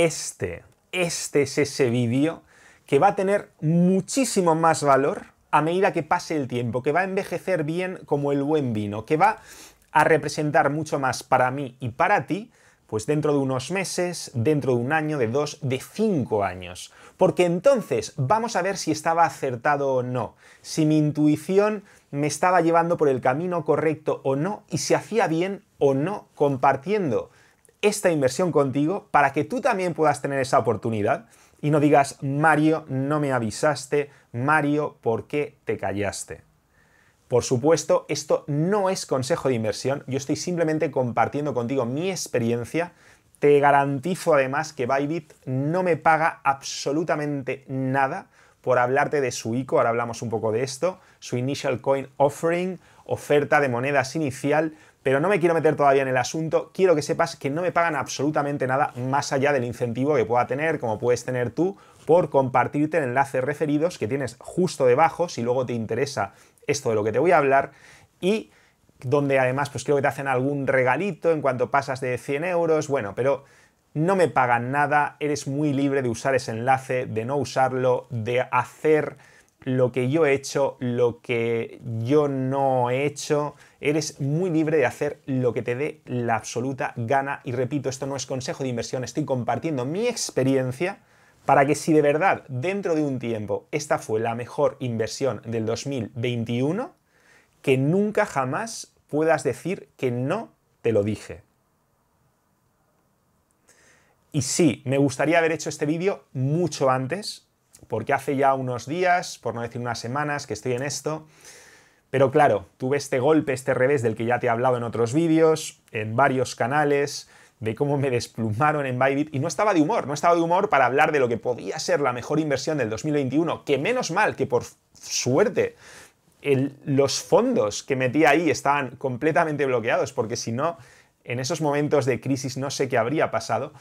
este, este es ese vídeo que va a tener muchísimo más valor a medida que pase el tiempo, que va a envejecer bien como el buen vino, que va a representar mucho más para mí y para ti, pues dentro de unos meses, dentro de un año, de dos, de cinco años. Porque entonces vamos a ver si estaba acertado o no, si mi intuición me estaba llevando por el camino correcto o no, y si hacía bien o no compartiendo esta inversión contigo para que tú también puedas tener esa oportunidad y no digas, Mario, no me avisaste, Mario, ¿por qué te callaste? Por supuesto, esto no es consejo de inversión, yo estoy simplemente compartiendo contigo mi experiencia. Te garantizo además que Bybit no me paga absolutamente nada por hablarte de su ICO, ahora hablamos un poco de esto, su Initial Coin Offering, oferta de monedas inicial, pero no me quiero meter todavía en el asunto. Quiero que sepas que no me pagan absolutamente nada más allá del incentivo que pueda tener, como puedes tener tú, por compartirte el enlace referidos que tienes justo debajo, si luego te interesa esto de lo que te voy a hablar, y donde además pues creo que te hacen algún regalito en cuanto pasas de 100 euros, bueno, pero no me pagan nada, eres muy libre de usar ese enlace, de no usarlo, de hacer lo que yo he hecho, lo que yo no he hecho. Eres muy libre de hacer lo que te dé la absoluta gana. Y repito, esto no es consejo de inversión, estoy compartiendo mi experiencia para que si de verdad dentro de un tiempo esta fue la mejor inversión del 2021, que nunca jamás puedas decir que no te lo dije. Y sí, me gustaría haber hecho este vídeo mucho antes, porque hace ya unos días, por no decir unas semanas, que estoy en esto. Pero claro, tuve este golpe, este revés del que ya te he hablado en otros vídeos, en varios canales, de cómo me desplumaron en Bybit y no estaba de humor, no estaba de humor para hablar de lo que podía ser la mejor inversión del 2021, que menos mal que por suerte los fondos que metí ahí estaban completamente bloqueados, porque si no, en esos momentos de crisis no sé qué habría pasado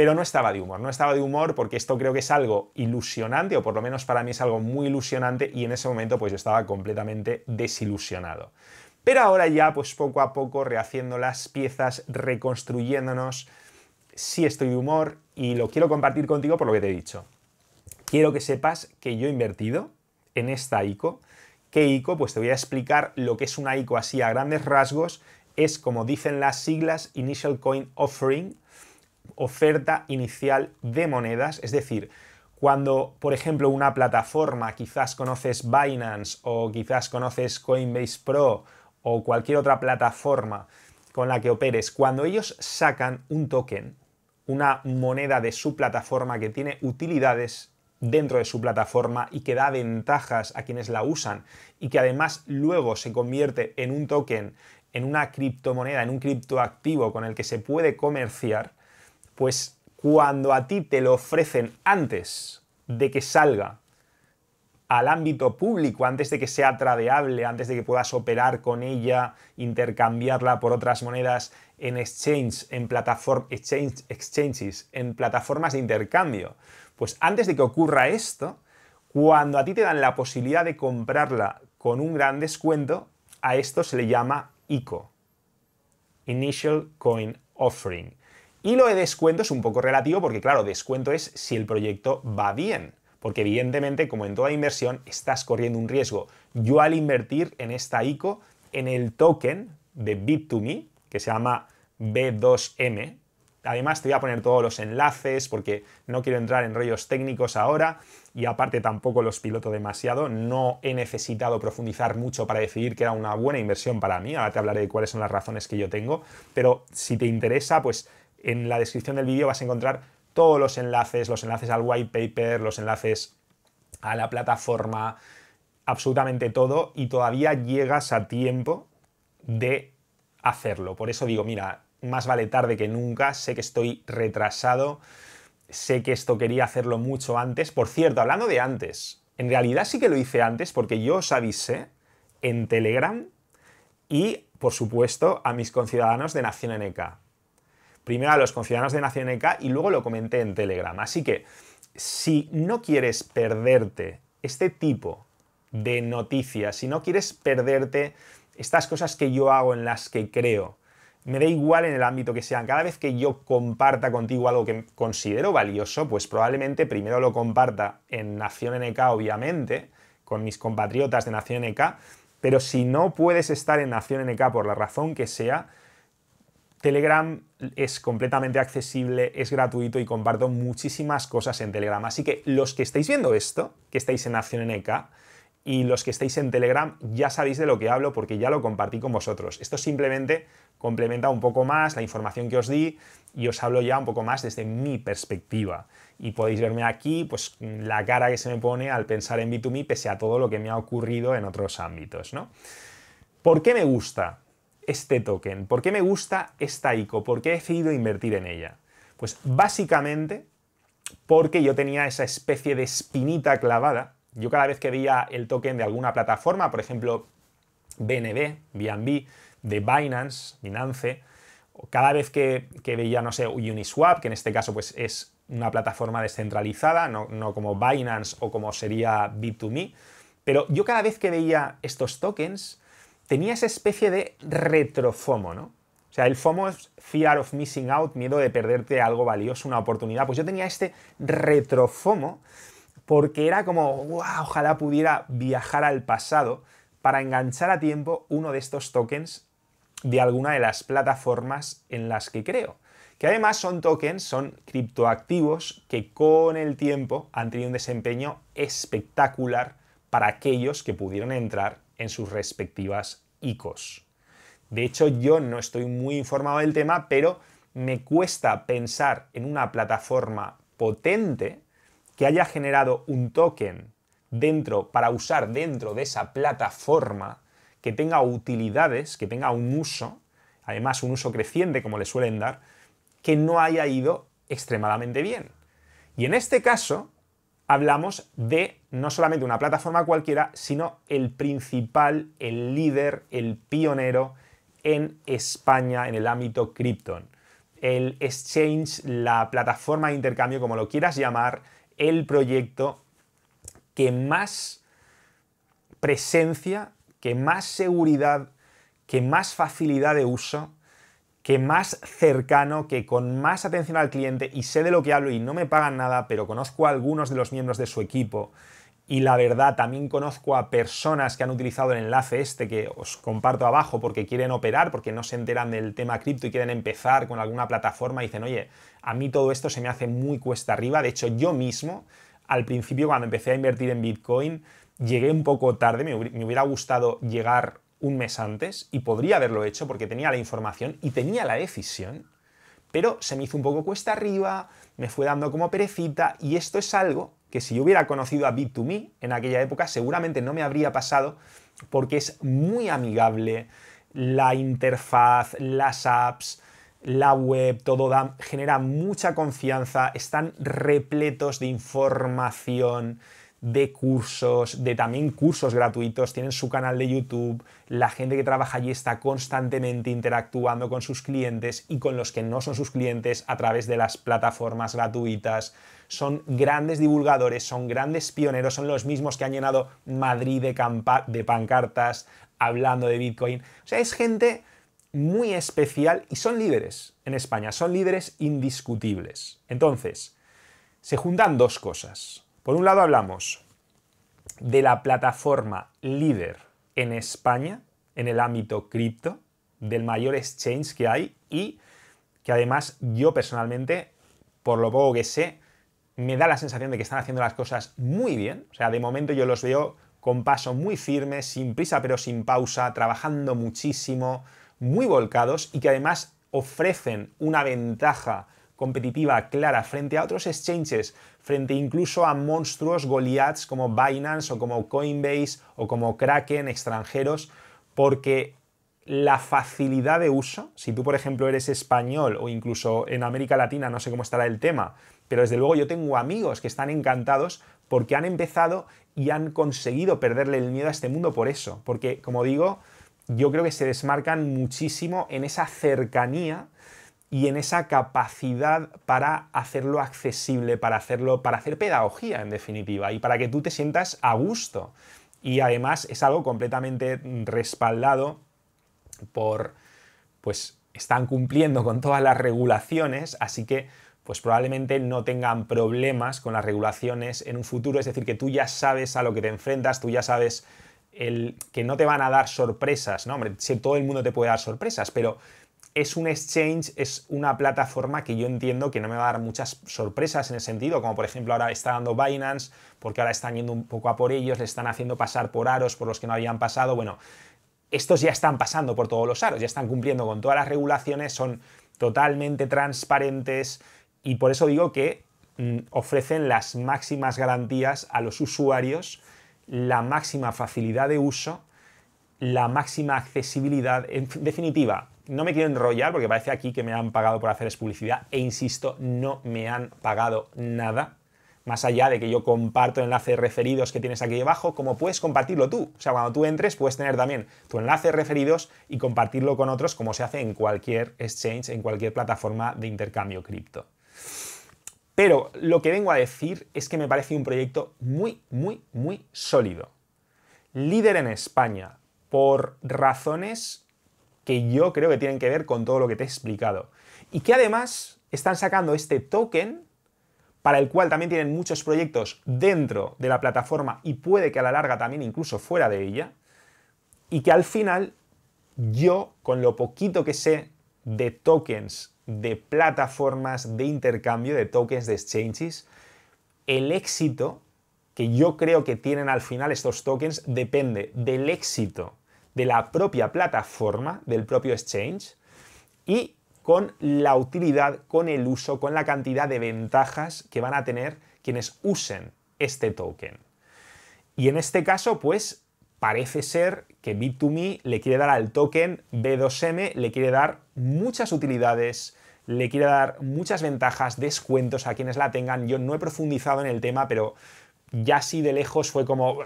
pero no estaba de humor, no estaba de humor porque esto creo que es algo ilusionante, o por lo menos para mí es algo muy ilusionante, y en ese momento pues yo estaba completamente desilusionado. Pero ahora ya pues poco a poco rehaciendo las piezas, reconstruyéndonos, sí estoy de humor y lo quiero compartir contigo por lo que te he dicho. Quiero que sepas que yo he invertido en esta ICO. ¿Qué ICO? Pues te voy a explicar lo que es una ICO así a grandes rasgos. Es como dicen las siglas Initial Coin Offering oferta inicial de monedas, es decir, cuando, por ejemplo, una plataforma, quizás conoces Binance o quizás conoces Coinbase Pro o cualquier otra plataforma con la que operes, cuando ellos sacan un token, una moneda de su plataforma que tiene utilidades dentro de su plataforma y que da ventajas a quienes la usan y que además luego se convierte en un token, en una criptomoneda, en un criptoactivo con el que se puede comerciar, pues cuando a ti te lo ofrecen antes de que salga al ámbito público, antes de que sea tradeable, antes de que puedas operar con ella, intercambiarla por otras monedas en exchange, en exchange, exchanges, en plataformas de intercambio, pues antes de que ocurra esto, cuando a ti te dan la posibilidad de comprarla con un gran descuento, a esto se le llama ICO, Initial Coin Offering, y lo de descuento es un poco relativo porque, claro, descuento es si el proyecto va bien. Porque evidentemente, como en toda inversión, estás corriendo un riesgo. Yo al invertir en esta ICO, en el token de Bit2Me, que se llama B2M, además te voy a poner todos los enlaces porque no quiero entrar en rollos técnicos ahora y aparte tampoco los piloto demasiado, no he necesitado profundizar mucho para decidir que era una buena inversión para mí, ahora te hablaré de cuáles son las razones que yo tengo, pero si te interesa, pues en la descripción del vídeo vas a encontrar todos los enlaces, los enlaces al white paper, los enlaces a la plataforma, absolutamente todo y todavía llegas a tiempo de hacerlo. Por eso digo, mira, más vale tarde que nunca, sé que estoy retrasado, sé que esto quería hacerlo mucho antes. Por cierto, hablando de antes, en realidad sí que lo hice antes porque yo os avisé en Telegram y, por supuesto, a mis conciudadanos de Nación NK primero a los conciudadanos de Nación NK y luego lo comenté en Telegram. Así que si no quieres perderte este tipo de noticias, si no quieres perderte estas cosas que yo hago en las que creo, me da igual en el ámbito que sean. Cada vez que yo comparta contigo algo que considero valioso, pues probablemente primero lo comparta en Nación NK, obviamente, con mis compatriotas de Nación NK, pero si no puedes estar en Nación NK por la razón que sea, Telegram es completamente accesible, es gratuito y comparto muchísimas cosas en Telegram. Así que los que estáis viendo esto, que estáis en Acción Eca, e y los que estáis en Telegram ya sabéis de lo que hablo porque ya lo compartí con vosotros. Esto simplemente complementa un poco más la información que os di y os hablo ya un poco más desde mi perspectiva. Y podéis verme aquí, pues la cara que se me pone al pensar en B2Me pese a todo lo que me ha ocurrido en otros ámbitos, ¿no? ¿Por qué me gusta? este token? ¿Por qué me gusta esta ICO? ¿Por qué he decidido invertir en ella? Pues básicamente porque yo tenía esa especie de espinita clavada. Yo cada vez que veía el token de alguna plataforma, por ejemplo, BNB, BNB, de Binance, Binance, cada vez que, veía, no sé, Uniswap, que en este caso pues es una plataforma descentralizada, no, no como Binance o como sería b 2 me pero yo cada vez que veía estos tokens, tenía esa especie de retrofomo, ¿no? O sea, el FOMO es fear of missing out, miedo de perderte algo valioso, una oportunidad. Pues yo tenía este retrofomo porque era como, wow, ojalá pudiera viajar al pasado para enganchar a tiempo uno de estos tokens de alguna de las plataformas en las que creo. Que además son tokens, son criptoactivos que con el tiempo han tenido un desempeño espectacular para aquellos que pudieron entrar en sus respectivas ICOs. De hecho, yo no estoy muy informado del tema, pero me cuesta pensar en una plataforma potente que haya generado un token dentro para usar dentro de esa plataforma que tenga utilidades, que tenga un uso, además un uso creciente como le suelen dar, que no haya ido extremadamente bien. Y en este caso, hablamos de no solamente una plataforma cualquiera, sino el principal, el líder, el pionero en España en el ámbito Krypton. El exchange, la plataforma de intercambio, como lo quieras llamar, el proyecto que más presencia, que más seguridad, que más facilidad de uso que más cercano, que con más atención al cliente y sé de lo que hablo y no me pagan nada, pero conozco a algunos de los miembros de su equipo y la verdad también conozco a personas que han utilizado el enlace este que os comparto abajo porque quieren operar, porque no se enteran del tema cripto y quieren empezar con alguna plataforma y dicen, oye, a mí todo esto se me hace muy cuesta arriba, de hecho yo mismo, al principio cuando empecé a invertir en Bitcoin, llegué un poco tarde, me hubiera gustado llegar un mes antes y podría haberlo hecho porque tenía la información y tenía la decisión, pero se me hizo un poco cuesta arriba, me fue dando como perecita y esto es algo que si yo hubiera conocido a Bit2Me en aquella época seguramente no me habría pasado porque es muy amigable la interfaz, las apps, la web, todo da, genera mucha confianza, están repletos de información, de cursos, de también cursos gratuitos, tienen su canal de YouTube, la gente que trabaja allí está constantemente interactuando con sus clientes y con los que no son sus clientes a través de las plataformas gratuitas. Son grandes divulgadores, son grandes pioneros, son los mismos que han llenado Madrid de, pancartas hablando de Bitcoin. O sea, es gente muy especial y son líderes en España, son líderes indiscutibles. Entonces, se juntan dos cosas por un lado hablamos de la plataforma líder en España en el ámbito cripto, del mayor exchange que hay y que además yo personalmente, por lo poco que sé, me da la sensación de que están haciendo las cosas muy bien. O sea, de momento yo los veo con paso muy firme, sin prisa pero sin pausa, trabajando muchísimo, muy volcados y que además ofrecen una ventaja competitiva clara frente a otros exchanges, frente incluso a monstruos Goliaths como Binance o como Coinbase o como Kraken extranjeros, porque la facilidad de uso, si tú por ejemplo eres español o incluso en América Latina, no sé cómo estará el tema, pero desde luego yo tengo amigos que están encantados porque han empezado y han conseguido perderle el miedo a este mundo por eso, porque como digo, yo creo que se desmarcan muchísimo en esa cercanía y en esa capacidad para hacerlo accesible, para hacerlo, para hacer pedagogía en definitiva, y para que tú te sientas a gusto. Y además es algo completamente respaldado por, pues están cumpliendo con todas las regulaciones, así que pues probablemente no tengan problemas con las regulaciones en un futuro, es decir, que tú ya sabes a lo que te enfrentas, tú ya sabes el, que no te van a dar sorpresas, ¿no? Hombre, si todo el mundo te puede dar sorpresas, pero es un exchange, es una plataforma que yo entiendo que no me va a dar muchas sorpresas en el sentido, como por ejemplo ahora está dando Binance, porque ahora están yendo un poco a por ellos, le están haciendo pasar por aros por los que no habían pasado. Bueno, estos ya están pasando por todos los aros, ya están cumpliendo con todas las regulaciones, son totalmente transparentes y por eso digo que mm, ofrecen las máximas garantías a los usuarios, la máxima facilidad de uso, la máxima accesibilidad, en definitiva, no me quiero enrollar porque parece aquí que me han pagado por hacerles publicidad e insisto, no me han pagado nada. Más allá de que yo comparto enlaces referidos que tienes aquí abajo como puedes compartirlo tú. O sea, cuando tú entres puedes tener también tu enlace referidos y compartirlo con otros como se hace en cualquier exchange, en cualquier plataforma de intercambio cripto. Pero lo que vengo a decir es que me parece un proyecto muy, muy, muy sólido. Líder en España por razones que yo creo que tienen que ver con todo lo que te he explicado. Y que además están sacando este token para el cual también tienen muchos proyectos dentro de la plataforma y puede que a la larga también incluso fuera de ella, y que al final yo, con lo poquito que sé de tokens, de plataformas de intercambio de tokens de exchanges, el éxito que yo creo que tienen al final estos tokens depende del éxito de la propia plataforma, del propio exchange, y con la utilidad, con el uso, con la cantidad de ventajas que van a tener quienes usen este token. Y en este caso, pues parece ser que Bit2Me le quiere dar al token B2M, le quiere dar muchas utilidades, le quiere dar muchas ventajas, descuentos a quienes la tengan. Yo no he profundizado en el tema, pero ya así de lejos fue como,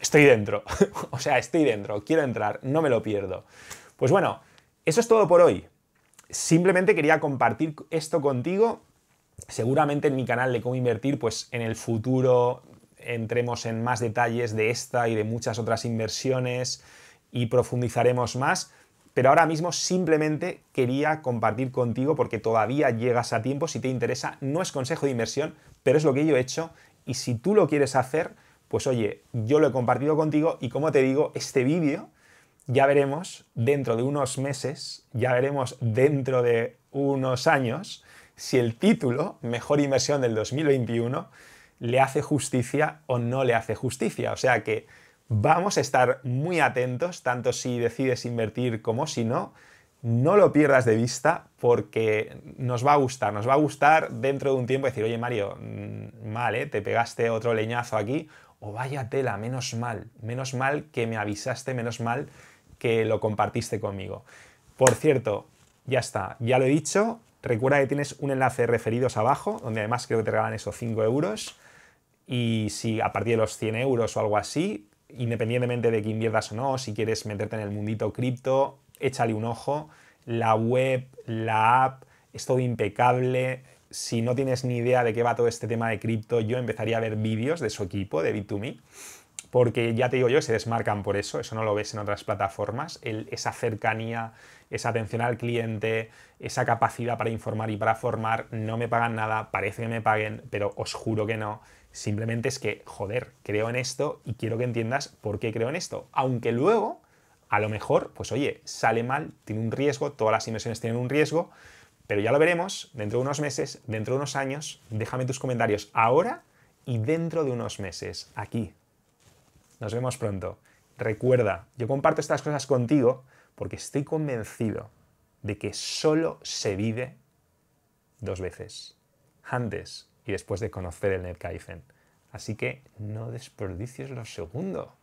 estoy dentro. o sea, estoy dentro, quiero entrar, no me lo pierdo. Pues bueno, eso es todo por hoy. Simplemente quería compartir esto contigo. Seguramente en mi canal de cómo invertir, pues en el futuro entremos en más detalles de esta y de muchas otras inversiones y profundizaremos más. Pero ahora mismo simplemente quería compartir contigo porque todavía llegas a tiempo si te interesa. No es consejo de inversión, pero es lo que yo he hecho y si tú lo quieres hacer, pues oye, yo lo he compartido contigo y como te digo, este vídeo ya veremos dentro de unos meses, ya veremos dentro de unos años, si el título, Mejor Inversión del 2021, le hace justicia o no le hace justicia. O sea que vamos a estar muy atentos, tanto si decides invertir como si no. No lo pierdas de vista porque nos va a gustar, nos va a gustar dentro de un tiempo decir, oye Mario, mal, mm, te pegaste otro leñazo aquí o oh, vaya tela, menos mal, menos mal que me avisaste, menos mal que lo compartiste conmigo. Por cierto, ya está, ya lo he dicho, recuerda que tienes un enlace de referidos abajo, donde además creo que te regalan esos 5 euros, y si a partir de los 100 euros o algo así, independientemente de que inviertas o no, si quieres meterte en el mundito cripto, échale un ojo, la web, la app, es todo impecable, si no tienes ni idea de qué va todo este tema de cripto, yo empezaría a ver vídeos de su equipo, de Bit2Me, porque ya te digo yo, se desmarcan por eso, eso no lo ves en otras plataformas, esa cercanía, esa atención al cliente, esa capacidad para informar y para formar, no me pagan nada, parece que me paguen, pero os juro que no. Simplemente es que, joder, creo en esto y quiero que entiendas por qué creo en esto. Aunque luego, a lo mejor, pues oye, sale mal, tiene un riesgo, todas las inversiones tienen un riesgo, pero ya lo veremos dentro de unos meses, dentro de unos años. Déjame tus comentarios ahora y dentro de unos meses, aquí. Nos vemos pronto. Recuerda, yo comparto estas cosas contigo porque estoy convencido de que solo se vive dos veces, antes y después de conocer el NetKaizen. Así que no desperdicies lo segundo.